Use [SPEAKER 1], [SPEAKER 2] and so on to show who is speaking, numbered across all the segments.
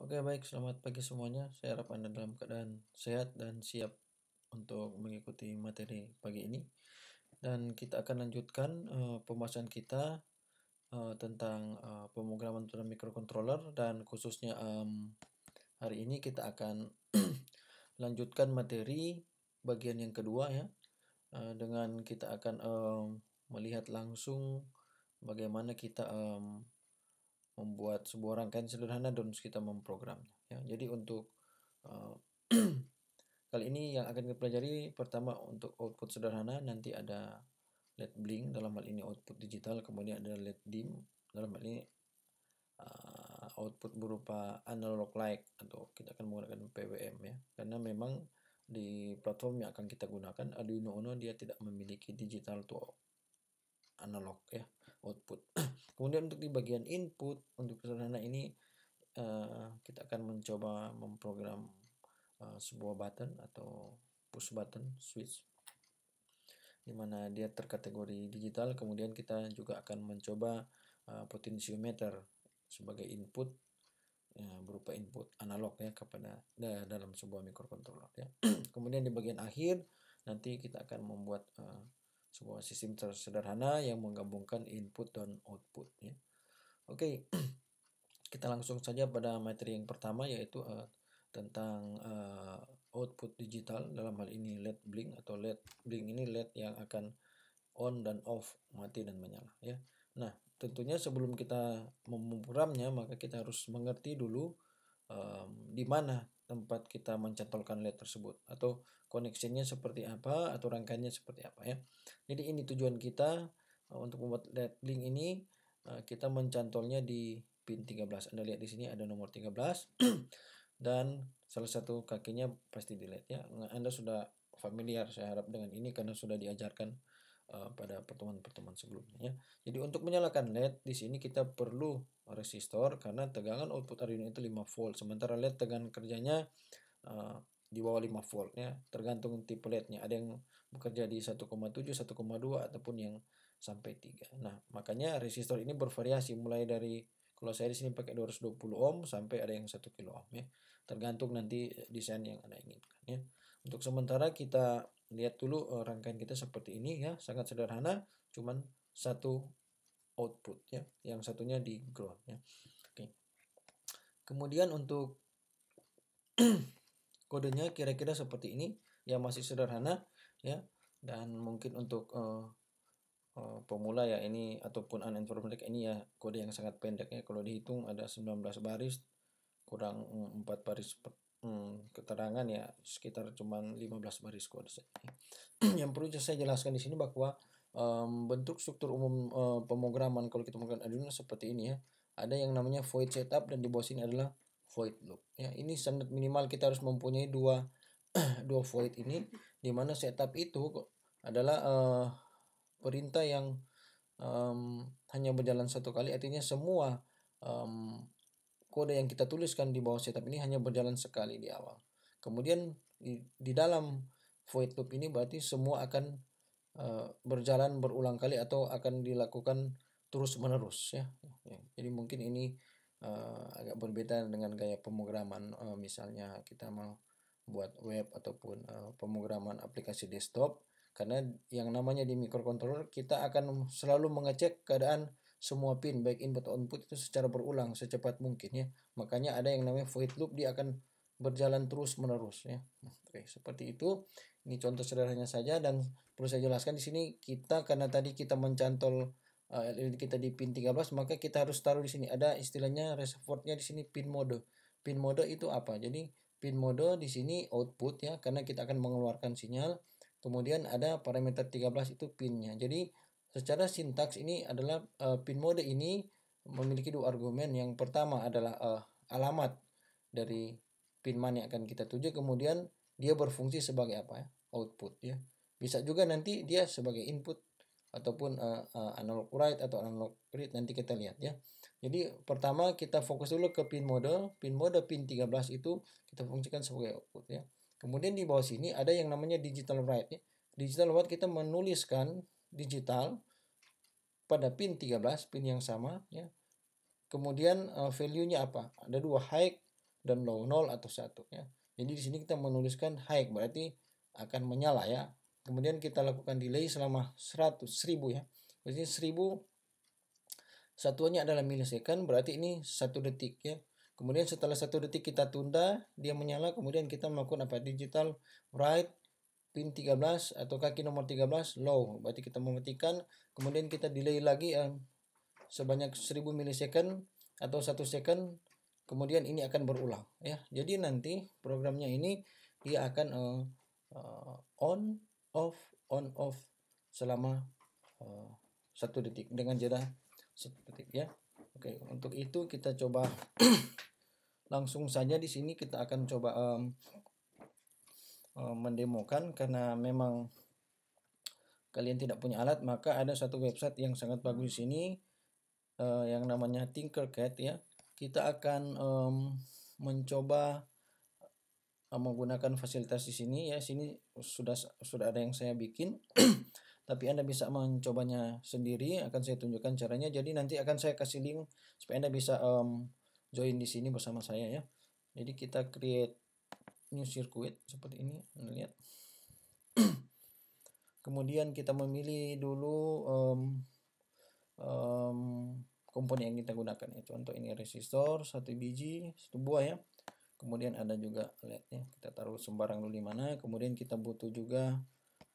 [SPEAKER 1] Oke, baik. Selamat pagi semuanya. Saya harap Anda dalam keadaan sehat dan siap untuk mengikuti materi pagi ini. Dan kita akan lanjutkan uh, pembahasan kita uh, tentang uh, pemrograman dalam microcontroller dan khususnya um, hari ini kita akan lanjutkan materi bagian yang kedua ya. Uh, dengan kita akan um, melihat langsung bagaimana kita um, membuat sebuah rangkaian sederhana dan kita memprogramnya. Ya, jadi untuk uh, kali ini yang akan kita pelajari pertama untuk output sederhana nanti ada LED blink dalam hal ini output digital, kemudian ada LED dim dalam hal ini uh, output berupa analog light atau kita akan menggunakan PWM ya, karena memang di platform yang akan kita gunakan Arduino Uno dia tidak memiliki digital to analog ya output kemudian untuk di bagian input untuk sederhana ini uh, kita akan mencoba memprogram uh, sebuah button atau push button switch dimana dia terkategori digital kemudian kita juga akan mencoba uh, eh, potensiometer sebagai input ya, berupa input analog ya kepada da, dalam sebuah microcontroller ya kemudian di bagian akhir nanti kita akan membuat uh, sebuah sistem sederhana yang menggabungkan input dan output ya. Oke. Kita langsung saja pada materi yang pertama yaitu uh, tentang uh, output digital dalam hal ini LED blink atau LED blink ini LED yang akan on dan off, mati dan menyala ya. Nah, tentunya sebelum kita memprogramnya maka kita harus mengerti dulu um, di mana tempat kita mencantolkan LED tersebut atau koneksinya seperti apa atau rangkaiannya seperti apa ya. Jadi ini tujuan kita uh, untuk membuat LED link ini uh, kita mencantolnya di pin 13. Anda lihat di sini ada nomor 13 dan salah satu kakinya pasti di LED ya. Anda sudah familiar saya harap dengan ini karena sudah diajarkan Eh, pada pertemuan-pertemuan sebelumnya ya. Jadi untuk menyalakan LED di sini kita perlu resistor karena tegangan output Arduino itu 5 volt sementara LED tegangan kerjanya uh, di bawah 5 volt ya tergantung tipe LED-nya ada yang bekerja di 1,7 1,2 ataupun yang sampai 3 nah makanya resistor ini bervariasi mulai dari kalau saya di sini pakai 220 ohm sampai ada yang 1 kilo ohm ya tergantung nanti desain yang anda inginkan ya untuk sementara kita lihat dulu eh, rangkaian kita seperti ini ya sangat sederhana cuman satu output ya yang satunya di ground ya oke kemudian untuk kodenya kira-kira seperti ini ya masih sederhana ya dan mungkin untuk uh, uh, pemula ya ini ataupun uninformatic ini ya kode yang sangat pendek ya kalau dihitung ada 19 baris kurang 4 mm, baris per Hmm, keterangan ya sekitar cuman 15 baris kode saja. yang perlu saya jelaskan di sini bahwa um, bentuk struktur umum uh, pemrograman kalau kita menggunakan Arduino seperti ini ya. Ada yang namanya void setup dan di bawah sini adalah void loop. Ya, ini standar minimal kita harus mempunyai dua dua void ini di mana setup itu adalah uh, perintah yang um, hanya berjalan satu kali artinya semua um, kode yang kita tuliskan di bawah setup ini hanya berjalan sekali di awal. Kemudian di, di dalam void loop ini berarti semua akan uh, berjalan berulang kali atau akan dilakukan terus menerus ya. ya. Jadi mungkin ini uh, agak berbeda dengan gaya pemrograman uh, misalnya kita mau buat web ataupun uh, pemrograman aplikasi desktop karena yang namanya di microcontroller kita akan selalu mengecek keadaan semua pin baik input atau output itu secara berulang secepat mungkin ya. Makanya ada yang namanya void loop dia akan berjalan terus menerus ya. Oke, seperti itu. Ini contoh sederhananya saja dan perlu saya jelaskan di sini kita karena tadi kita mencantol uh, LED kita di pin 13 maka kita harus taruh di sini ada istilahnya reservoirnya di sini pin mode. Pin mode itu apa? Jadi pin mode di sini output ya karena kita akan mengeluarkan sinyal. Kemudian ada parameter 13 itu pinnya. Jadi Secara sintaks ini adalah uh, pin mode ini memiliki dua argumen. Yang pertama adalah uh, alamat dari pin mana yang akan kita tuju. Kemudian dia berfungsi sebagai apa ya? Output ya. Bisa juga nanti dia sebagai input ataupun uh, uh, analog write atau analog read nanti kita lihat ya. Jadi pertama kita fokus dulu ke pin mode. Pin mode pin 13 itu kita fungsikan sebagai output ya. Kemudian di bawah sini ada yang namanya digital write ya. Digital write kita menuliskan digital pada pin 13 pin yang sama ya kemudian uh, value-nya apa ada dua high dan low nol atau satu ya jadi di sini kita menuliskan high berarti akan menyala ya kemudian kita lakukan delay selama 100 1000 ya berarti 1000 satuannya adalah milisecond berarti ini satu detik ya kemudian setelah satu detik kita tunda dia menyala kemudian kita melakukan apa digital write pin 13 atau kaki nomor 13 low. Berarti kita mematikan, kemudian kita delay lagi eh, sebanyak 1000 milisecond atau 1 second, kemudian ini akan berulang ya. Jadi nanti programnya ini dia akan eh, eh on off on off selama satu eh, satu detik dengan jeda satu detik ya oke untuk itu kita coba langsung saja di sini kita akan coba um, Eh, mendemokan karena memang kalian tidak punya alat maka ada satu website yang sangat bagus di sini uh, eh, yang namanya Tinkercad ya kita akan um, mencoba uh, menggunakan fasilitas di sini ya sini sudah sudah ada yang saya bikin tapi Anda bisa mencobanya sendiri akan saya tunjukkan caranya jadi nanti akan saya kasih link supaya Anda bisa um, join di sini bersama saya ya jadi kita create new circuit seperti ini Anda lihat kemudian kita memilih dulu um, um, komponen yang kita gunakan ya contoh ini resistor satu biji satu buah ya kemudian ada juga LED ya kita taruh sembarang dulu di mana kemudian kita butuh juga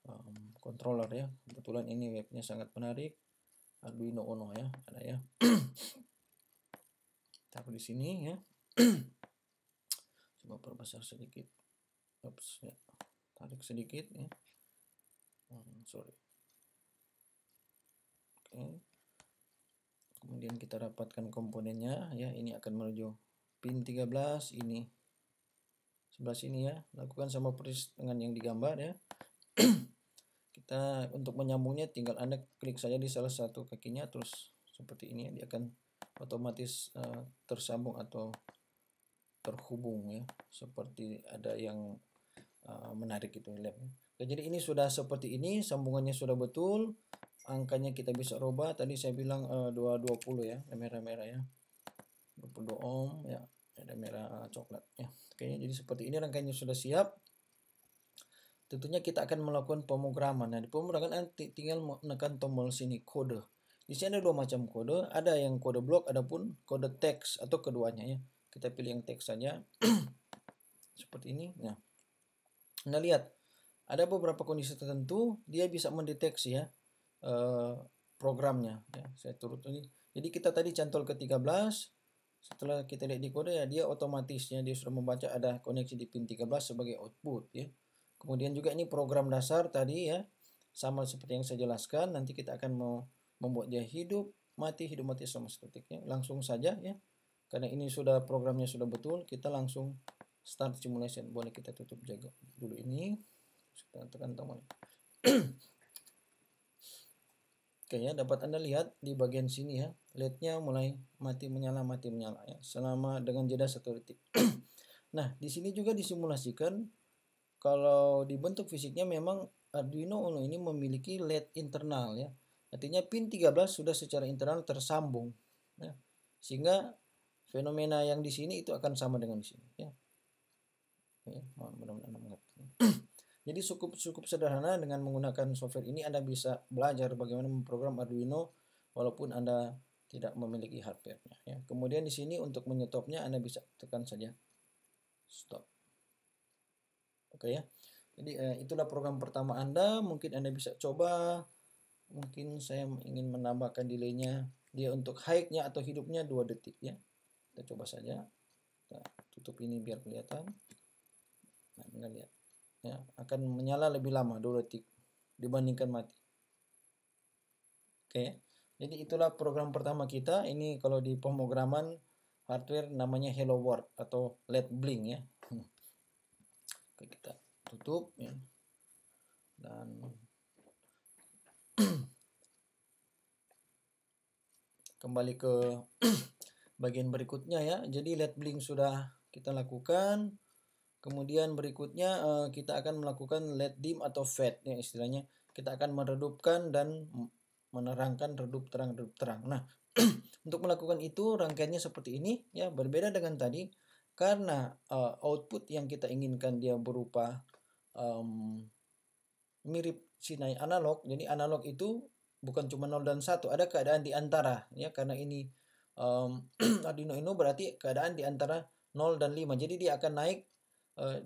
[SPEAKER 1] um, controller ya kebetulan ini webnya sangat menarik Arduino Uno ya ada ya taruh di sini ya coba perbesar sedikit Ups, ya. tarik sedikit ya hmm, sorry oke kemudian kita rapatkan komponennya ya ini akan menuju pin 13 ini sebelah sini ya lakukan sama persis dengan yang digambar ya kita untuk menyambungnya tinggal anda klik saja di salah satu kakinya terus seperti ini ya. dia akan otomatis uh, tersambung atau terhubung ya seperti ada yang uh, menarik itu lab Oke, jadi ini sudah seperti ini sambungannya sudah betul angkanya kita bisa rubah tadi saya bilang uh, 220 ya merah-merah ya 22 ohm ya ada merah uh, coklat ya kayaknya jadi seperti ini rangkaiannya sudah siap tentunya kita akan melakukan pemrograman nah di pemrograman tinggal menekan tombol sini kode di sini ada dua macam kode ada yang kode blok ada pun kode teks atau keduanya ya kita pilih yang teks saja seperti ini nah Anda lihat ada beberapa kondisi tertentu dia bisa mendeteksi ya eh, programnya ya saya turut ini jadi kita tadi cantol ke 13 setelah kita lihat di kode ya dia otomatisnya dia sudah membaca ada koneksi di pin 13 sebagai output ya kemudian juga ini program dasar tadi ya sama seperti yang saya jelaskan nanti kita akan mau membuat dia hidup mati hidup mati sama ini langsung saja ya karena ini sudah programnya sudah betul kita langsung start simulation boleh kita tutup jaga dulu ini kita tekan tombol Oke ya, dapat Anda lihat di bagian sini ya, lednya mulai mati menyala, mati menyala ya, selama dengan jeda satu detik. nah, di sini juga disimulasikan kalau dibentuk fisiknya memang Arduino Uno ini memiliki LED internal ya. Artinya pin 13 sudah secara internal tersambung. Ya. Sehingga fenomena yang di sini itu akan sama dengan di sini ya, ya jadi cukup cukup sederhana dengan menggunakan software ini anda bisa belajar bagaimana memprogram Arduino walaupun anda tidak memiliki hardwarenya. ya. kemudian di sini untuk menyetopnya anda bisa tekan saja stop oke ya jadi eh, itulah program pertama anda mungkin anda bisa coba mungkin saya ingin menambahkan delaynya dia untuk high-nya atau hidupnya dua detik ya kita coba saja kita tutup ini biar kelihatan nah tinggal lihat ya akan menyala lebih lama dua detik dibandingkan mati oke jadi itulah program pertama kita ini kalau di pemrograman hardware namanya hello world atau led blink ya oke kita tutup ya dan kembali ke bagian berikutnya ya. Jadi LED blink sudah kita lakukan. Kemudian berikutnya eh, kita akan melakukan LED dim atau fade ya istilahnya. Kita akan meredupkan dan menerangkan redup terang redup terang. Nah, untuk melakukan itu rangkaiannya seperti ini ya, berbeda dengan tadi karena uh, output yang kita inginkan dia berupa um, mirip sinai analog. Jadi analog itu bukan cuma 0 dan 1, ada keadaan di antara ya karena ini um, Arduino Uno berarti keadaan di antara 0 dan 5. Jadi dia akan naik uh,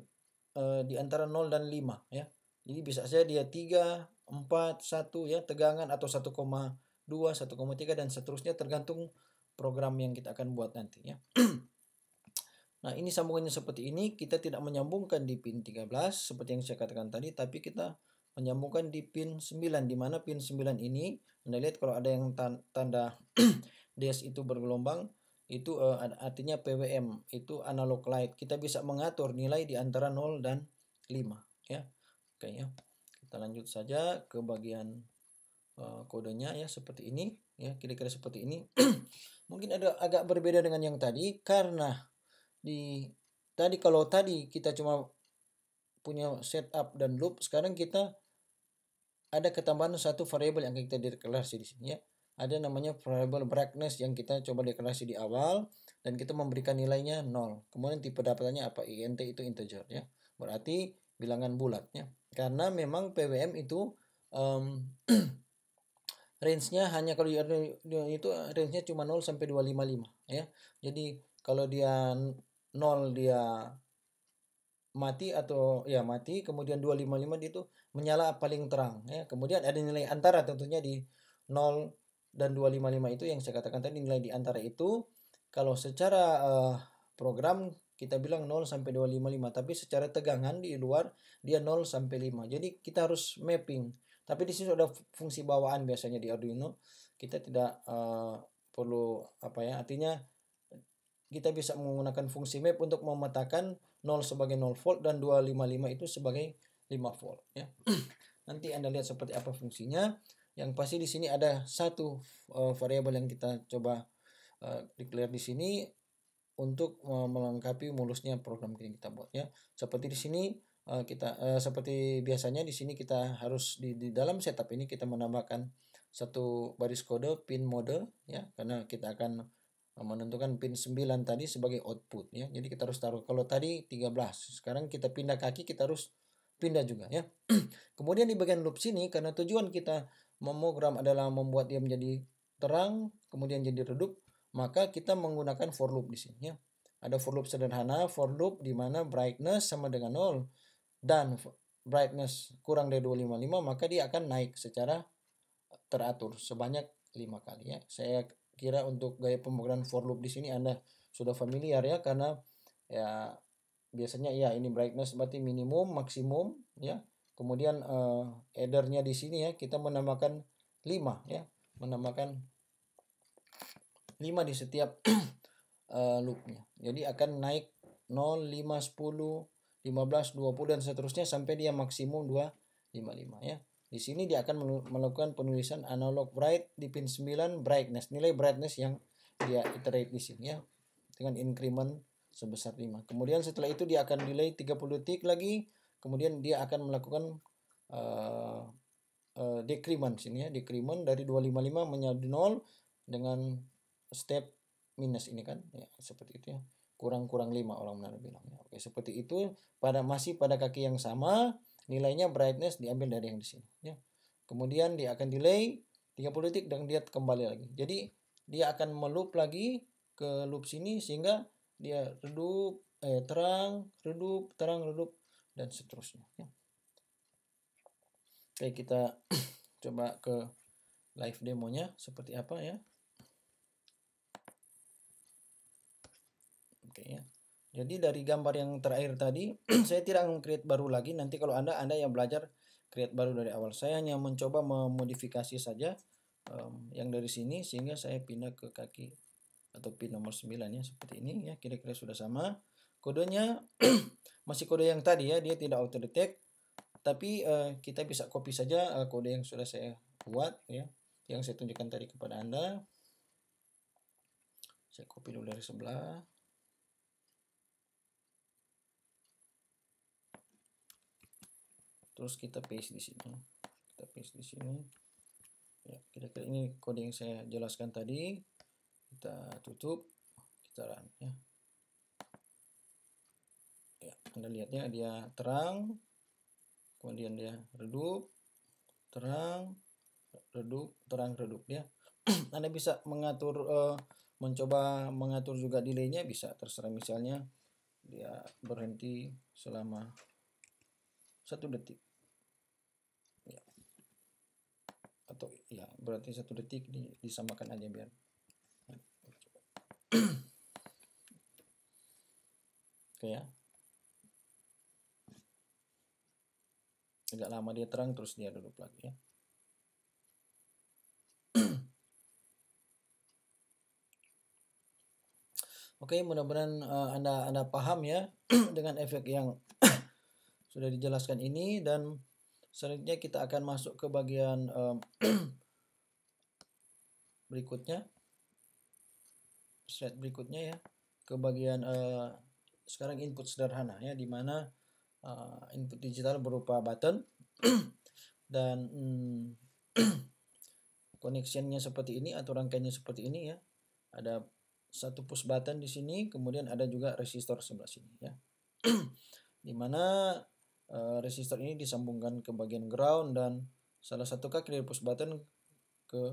[SPEAKER 1] uh, di antara 0 dan 5 ya. Jadi bisa saja dia 3, 4, 1 ya tegangan atau 1,2, 1,3 dan seterusnya tergantung program yang kita akan buat nanti ya. nah, ini sambungannya seperti ini, kita tidak menyambungkan di pin 13 seperti yang saya katakan tadi, tapi kita menyambungkan di pin 9 di mana pin 9 ini Anda lihat kalau ada yang tanda DES itu bergelombang itu uh, artinya PWM itu analog light. Kita bisa mengatur nilai di antara 0 dan 5 ya. Oke ya. Kita lanjut saja ke bagian uh, kodenya ya seperti ini ya, kira-kira seperti ini. Mungkin ada agak berbeda dengan yang tadi karena di tadi kalau tadi kita cuma punya setup dan loop, sekarang kita ada ketambahan satu variable yang kita deklarasi di sini ya ada namanya variable brightness yang kita coba deklarasi di awal dan kita memberikan nilainya 0. Kemudian tipe dapatannya apa? INT itu integer ya. Berarti bilangan bulatnya. Karena memang PWM itu um, range-nya hanya kalau di itu range-nya cuma 0 sampai 255 ya. Jadi kalau dia 0 dia mati atau ya mati kemudian 255 itu menyala paling terang ya. Kemudian ada nilai antara tentunya di 0 dan 255 itu yang saya katakan tadi nilai di antara itu kalau secara uh, program kita bilang 0 sampai 255 tapi secara tegangan di luar dia 0 sampai 5. Jadi kita harus mapping. Tapi di sini sudah fungsi bawaan biasanya di Arduino. Kita tidak uh, perlu apa ya? Artinya kita bisa menggunakan fungsi map untuk memetakan 0 sebagai 0 volt dan 255 itu sebagai 5 volt ya. Nanti Anda lihat seperti apa fungsinya yang pasti di sini ada satu uh, variabel yang kita coba uh, declare di sini untuk uh, melengkapi mulusnya program yang kita buat ya. Seperti di sini uh, kita uh, seperti biasanya di sini kita harus di, di dalam setup ini kita menambahkan satu baris kode pin mode ya karena kita akan menentukan pin 9 tadi sebagai output ya. Jadi kita harus taruh kalau tadi 13, sekarang kita pindah kaki kita harus pindah juga ya. Kemudian di bagian loop sini karena tujuan kita memogram adalah membuat dia menjadi terang, kemudian jadi redup, maka kita menggunakan for loop di sini. Ya. Ada for loop sederhana, for loop di mana brightness sama dengan 0 dan brightness kurang dari 255 maka dia akan naik secara teratur sebanyak 5 kali ya. Saya kira untuk gaya pemrograman for loop di sini Anda sudah familiar ya karena ya biasanya ya ini brightness berarti minimum, maksimum ya Kemudian uh, eh, edernya di sini ya kita menambahkan 5 ya, menambahkan 5 di setiap uh, loopnya. Jadi akan naik 0, 5, 10, 15, 20 dan seterusnya sampai dia maksimum 255 ya. Di sini dia akan melakukan penulisan analog bright di pin 9 brightness, nilai brightness yang dia iterate di sini ya dengan increment sebesar 5. Kemudian setelah itu dia akan delay 30 detik lagi kemudian dia akan melakukan uh, uh, decrement sini ya decrement dari 255 menjadi 0 dengan step minus ini kan ya seperti itu ya kurang-kurang 5 orang benar bilangnya oke seperti itu pada masih pada kaki yang sama nilainya brightness diambil dari yang di sini ya kemudian dia akan delay 30 detik dan dia kembali lagi jadi dia akan melup lagi ke loop sini sehingga dia redup eh, terang redup terang redup dan seterusnya ya. Oke kita coba ke live demonya seperti apa ya oke ya jadi dari gambar yang terakhir tadi saya tidak meng baru lagi nanti kalau anda anda yang belajar create baru dari awal saya hanya mencoba memodifikasi saja um, yang dari sini sehingga saya pindah ke kaki atau pin nomor 9 ya seperti ini ya kira-kira sudah sama kodenya masih kode yang tadi ya dia tidak auto detect tapi uh, kita bisa copy saja uh, kode yang sudah saya buat ya yang saya tunjukkan tadi kepada anda saya copy dulu dari sebelah terus kita paste di sini kita paste di sini ya kira-kira ini kode yang saya jelaskan tadi kita tutup kita run ya anda lihat ya, dia terang, kemudian dia redup, terang, redup, terang, redup ya. Anda bisa mengatur, uh, mencoba mengatur juga delaynya bisa, terserah misalnya dia berhenti selama satu detik. Ya. Atau ya, berarti satu detik di, disamakan aja biar. Oke ya. agak lama dia terang terus dia duduk lagi ya Oke, okay, mudah-mudahan uh, Anda Anda paham ya dengan efek yang sudah dijelaskan ini dan selanjutnya kita akan masuk ke bagian uh, berikutnya. Slide berikutnya ya, ke bagian uh, sekarang input sederhana ya di mana uh, input digital berupa button dan mm, connectionnya seperti ini atau rangkaiannya seperti ini ya ada satu push button di sini kemudian ada juga resistor sebelah sini ya dimana uh, eh, resistor ini disambungkan ke bagian ground dan salah satu kaki dari push button ke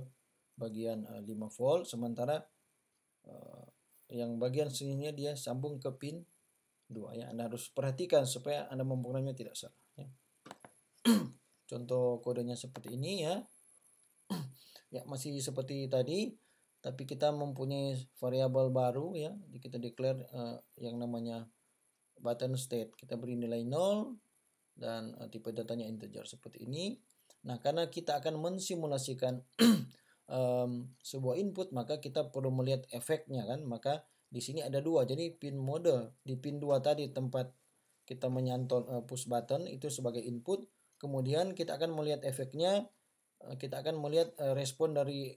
[SPEAKER 1] bagian uh, eh, 5 volt sementara uh, yang bagian sininya dia sambung ke pin dua ya Anda harus perhatikan supaya Anda memprogramnya tidak salah ya. contoh kodenya seperti ini ya ya masih seperti tadi tapi kita mempunyai variabel baru ya kita declare uh, yang namanya button state kita beri nilai nol dan uh, tipe datanya integer seperti ini nah karena kita akan mensimulasikan um, sebuah input maka kita perlu melihat efeknya kan maka di sini ada dua jadi pin mode di pin dua tadi tempat kita menyantol eh, push button itu sebagai input kemudian kita akan melihat efeknya eh, kita akan melihat eh, respon dari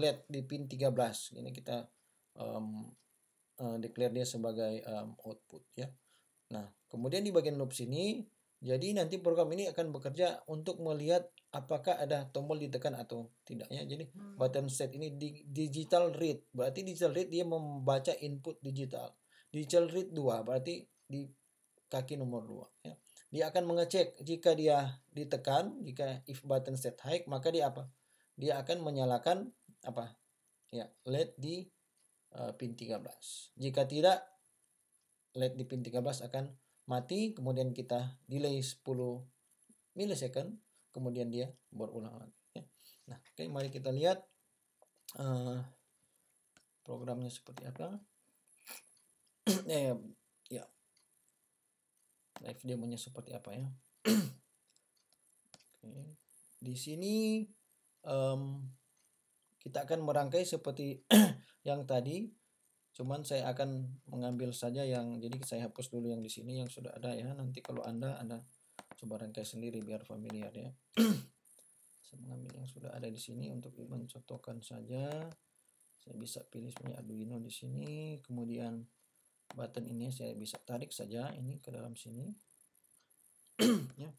[SPEAKER 1] LED di pin 13 ini kita um, declare dia sebagai um, output ya nah kemudian di bagian loop sini jadi nanti program ini akan bekerja untuk melihat apakah ada tombol ditekan atau tidaknya. Jadi hmm. button set ini di, digital read. Berarti digital read dia membaca input digital. Digital read 2 berarti di kaki nomor 2 ya. Dia akan mengecek jika dia ditekan, jika if button set high maka dia apa? Dia akan menyalakan apa? Ya, LED di uh, pin 13. Jika tidak LED di pin 13 akan mati kemudian kita delay 10 milisecond kemudian dia berulang lagi. Ya. Nah, oke, okay, mari kita lihat uh, programnya seperti apa. eh, ya, live demonya seperti apa ya. okay. Di sini um, kita akan merangkai seperti yang tadi cuman saya akan mengambil saja yang jadi saya hapus dulu yang di sini yang sudah ada ya nanti kalau anda anda coba rangkai sendiri biar familiar ya saya mengambil yang sudah ada di sini untuk mencontohkan saja saya bisa pilih sebenarnya Arduino di sini kemudian button ini saya bisa tarik saja ini ke dalam sini ya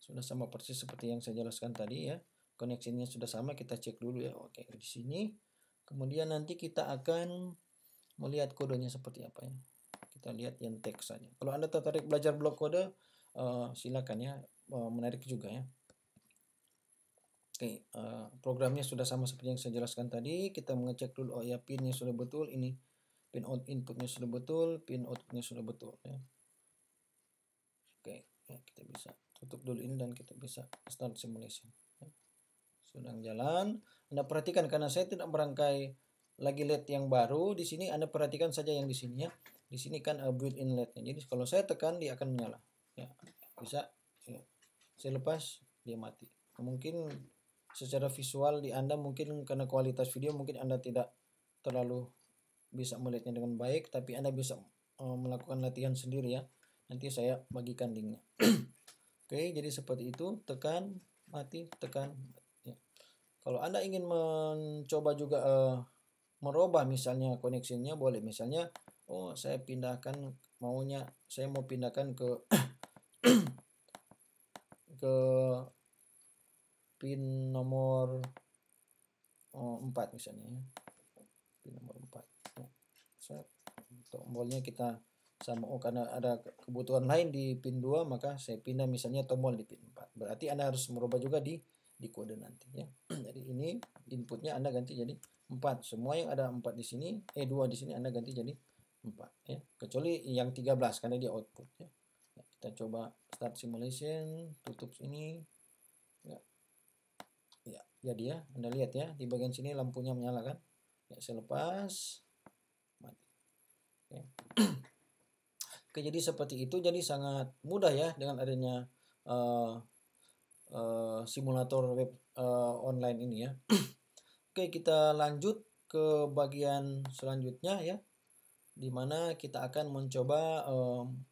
[SPEAKER 1] sudah sama persis seperti yang saya jelaskan tadi ya koneksinya sudah sama kita cek dulu ya oke di sini kemudian nanti kita akan melihat kodenya seperti apa ya kita lihat yang teks saja kalau anda tertarik belajar blok kode uh, silakan ya uh, menarik juga ya oke uh, programnya sudah sama seperti yang saya jelaskan tadi kita mengecek dulu oh ya pinnya sudah betul ini pin out inputnya sudah betul pin outputnya sudah betul ya oke ya, kita bisa tutup dulu ini dan kita bisa start simulation ya. sedang jalan anda perhatikan karena saya tidak merangkai lagi LED yang baru di sini Anda perhatikan saja yang di sini ya. Di sini kan uh, built-in led Jadi kalau saya tekan dia akan menyala ya bisa ya. saya lepas dia mati mungkin secara visual di anda mungkin karena kualitas video mungkin anda tidak terlalu bisa melihatnya dengan baik tapi anda bisa uh, melakukan latihan sendiri ya nanti saya bagikan linknya oke jadi seperti itu tekan mati tekan ya. kalau anda ingin mencoba juga uh, merubah misalnya koneksinya boleh misalnya oh saya pindahkan maunya saya mau pindahkan ke ke pin nomor oh, 4 misalnya ya. pin nomor 4 ya. Set. tombolnya kita sama oh karena ada kebutuhan lain di pin 2 maka saya pindah misalnya tombol di pin 4 berarti Anda harus merubah juga di di kode nanti ya jadi ini inputnya Anda ganti jadi 4 semua yang ada 4 di sini eh 2 di sini Anda ganti jadi 4 ya kecuali yang 13 karena dia output ya kita coba start simulation tutup sini ya ya jadi ya anda lihat ya di bagian sini lampunya menyala kan ya saya lepas mati ya. oke jadi seperti itu jadi sangat mudah ya dengan adanya uh, uh, simulator web uh, online ini ya oke kita lanjut ke bagian selanjutnya ya dimana kita akan mencoba um,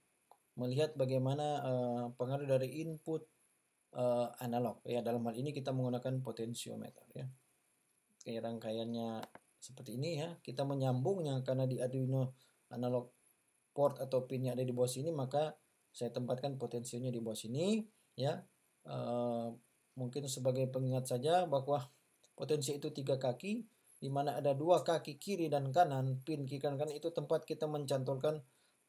[SPEAKER 1] melihat bagaimana uh, pengaruh dari input uh, analog ya dalam hal ini kita menggunakan potensiometer ya kayak rangkaiannya seperti ini ya kita menyambungnya karena di Arduino analog port atau pinnya ada di bawah sini maka saya tempatkan potensinya di bawah sini ya uh, mungkin sebagai pengingat saja bahwa potensi itu tiga kaki di mana ada dua kaki kiri dan kanan pin kiri dan kanan itu tempat kita mencantolkan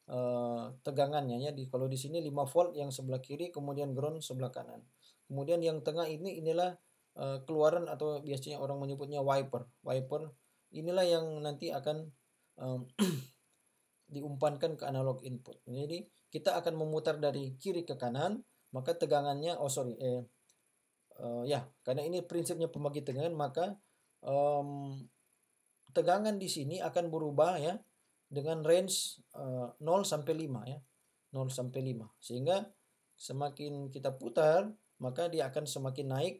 [SPEAKER 1] Eh, tegangannya ya di kalau di sini 5 volt yang sebelah kiri kemudian ground sebelah kanan. Kemudian yang tengah ini inilah uh, keluaran atau biasanya orang menyebutnya wiper. Wiper inilah yang nanti akan um, diumpankan ke analog input. Jadi kita akan memutar dari kiri ke kanan, maka tegangannya oh sorry eh uh, ya karena ini prinsipnya pembagi tegangan maka um, tegangan di sini akan berubah ya dengan range uh, eh, 0 sampai 5 ya. 0 sampai 5. Sehingga semakin kita putar, maka dia akan semakin naik.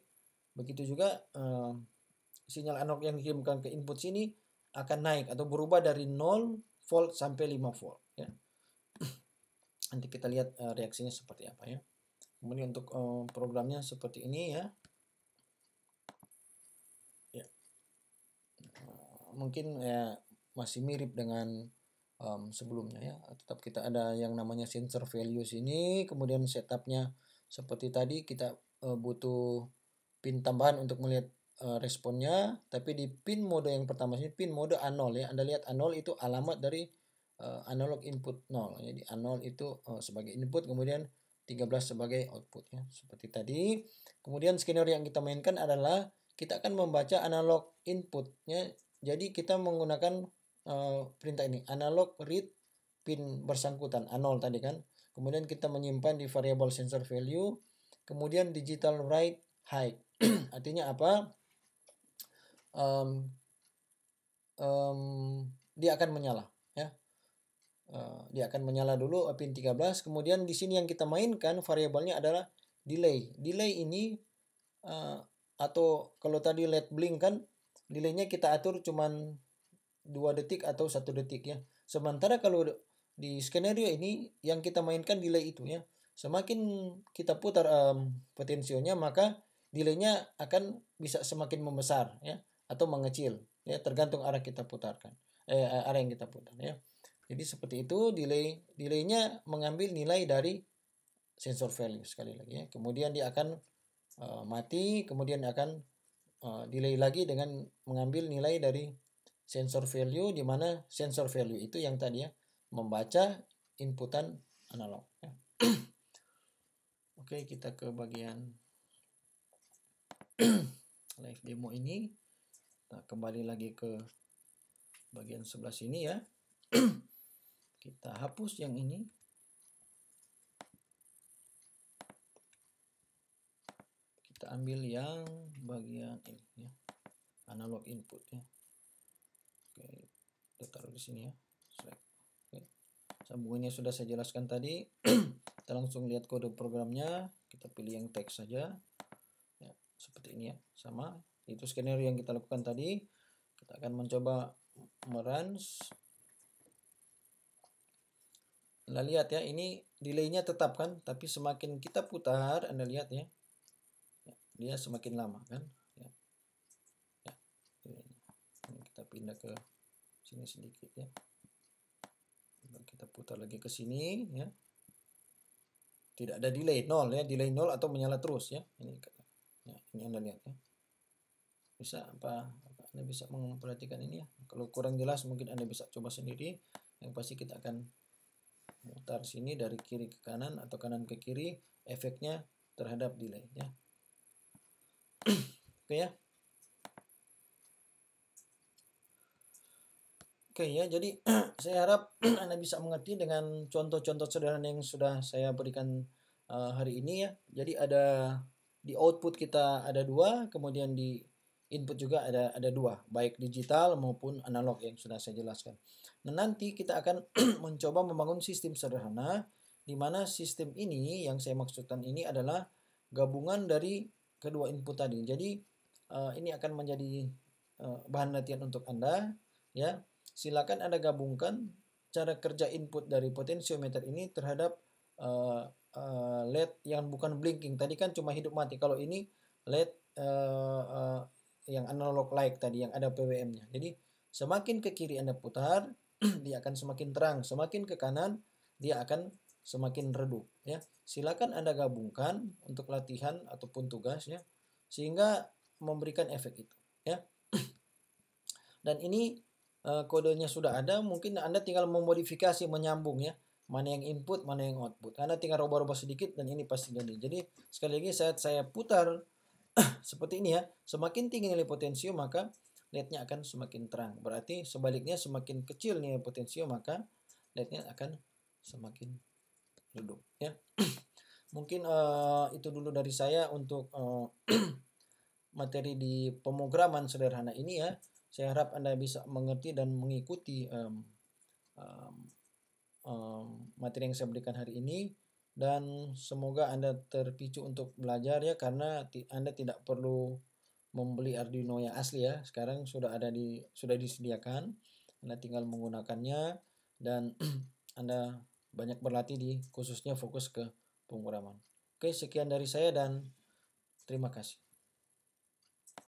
[SPEAKER 1] Begitu juga uh, sinyal analog yang dikirimkan ke input sini akan naik atau berubah dari 0 volt sampai 5 volt ya. Nanti kita lihat uh, reaksinya seperti apa ya. Kemudian untuk uh, programnya seperti ini ya. ya. mungkin ya masih mirip dengan um, sebelumnya ya. Tetap kita ada yang namanya sensor values ini, kemudian setupnya seperti tadi kita uh, butuh pin tambahan untuk melihat uh, responnya, tapi di pin mode yang pertama ini pin mode A0 ya. Anda lihat A0 itu alamat dari uh, analog input 0. Jadi A0 itu uh, sebagai input kemudian 13 sebagai output ya seperti tadi. Kemudian skenario yang kita mainkan adalah kita akan membaca analog inputnya. Jadi kita menggunakan Eh, perintah ini analog read pin bersangkutan an0 tadi kan kemudian kita menyimpan di variable sensor value kemudian digital write high artinya apa um, um, dia akan menyala ya uh, dia akan menyala dulu pin 13 kemudian di sini yang kita mainkan variabelnya adalah delay delay ini uh, atau kalau tadi LED blink kan delaynya kita atur cuman dua detik atau satu detik ya. Sementara kalau di skenario ini yang kita mainkan delay itu ya, semakin kita putar um, potensionya maka delaynya akan bisa semakin membesar ya atau mengecil ya tergantung arah kita putarkan eh arah yang kita putar ya. Jadi seperti itu delay delaynya mengambil nilai dari sensor value sekali lagi ya. Kemudian dia akan uh, mati, kemudian akan uh, delay lagi dengan mengambil nilai dari sensor value di mana sensor value itu yang tadi ya membaca inputan analog. Ya. Oke, kita ke bagian live demo ini. Kita nah, kembali lagi ke bagian sebelah sini ya. kita hapus yang ini. Kita ambil yang bagian ini ya. Analog input ya oke kita taruh di sini ya oke sambungannya sudah saya jelaskan tadi kita langsung lihat kode programnya kita pilih yang teks saja ya, seperti ini ya sama itu skenario yang kita lakukan tadi kita akan mencoba meruns Anda lihat ya ini delaynya tetap kan tapi semakin kita putar Anda lihat ya, ya dia semakin lama kan kita pindah ke sini sedikit ya kita putar lagi ke sini ya tidak ada delay nol ya delay nol atau menyala terus ya ini ya, ini anda lihat ya bisa apa, apa anda bisa memperhatikan ini ya kalau kurang jelas mungkin anda bisa coba sendiri yang pasti kita akan putar sini dari kiri ke kanan atau kanan ke kiri efeknya terhadap delay ya oke okay, ya Oke okay, ya, jadi saya harap Anda bisa mengerti dengan contoh-contoh sederhana yang sudah saya berikan uh, hari ini ya. Jadi ada di output kita ada dua, kemudian di input juga ada ada dua, baik digital maupun analog yang sudah saya jelaskan. Nah nanti kita akan mencoba membangun sistem sederhana, di mana sistem ini yang saya maksudkan ini adalah gabungan dari kedua input tadi. Jadi uh, ini akan menjadi uh, bahan latihan untuk Anda ya Silakan Anda gabungkan cara kerja input dari potensiometer ini terhadap uh, uh, LED yang bukan blinking. Tadi kan cuma hidup mati. Kalau ini LED uh, uh, yang analog like tadi yang ada PWM-nya. Jadi semakin ke kiri Anda putar, dia akan semakin terang. Semakin ke kanan, dia akan semakin redup ya. Silakan Anda gabungkan untuk latihan ataupun tugas ya sehingga memberikan efek itu ya. Dan ini Eh, kodenya sudah ada, mungkin Anda tinggal memodifikasi menyambung ya. Mana yang input, mana yang output. Anda tinggal rubah-rubah sedikit dan ini pasti jadi. Jadi sekali lagi saat saya putar seperti ini ya, semakin tinggi nilai potensio maka LED-nya akan semakin terang. Berarti sebaliknya semakin kecil nilai potensio maka LED-nya akan semakin redup ya. Mungkin uh, itu dulu dari saya untuk uh, materi di pemrograman sederhana ini ya. Saya harap Anda bisa mengerti dan mengikuti um, um, um, materi yang saya berikan hari ini dan semoga Anda terpicu untuk belajar ya karena Anda tidak perlu membeli Arduino yang asli ya. Sekarang sudah ada di sudah disediakan. Anda tinggal menggunakannya dan Anda banyak berlatih di khususnya fokus ke penguraman. Oke, sekian dari saya dan terima kasih.